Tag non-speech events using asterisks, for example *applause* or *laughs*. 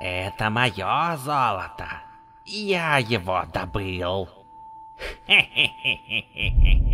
Это мое золото. Я его добыл. *laughs* Хе-хе-хе-хе-хе.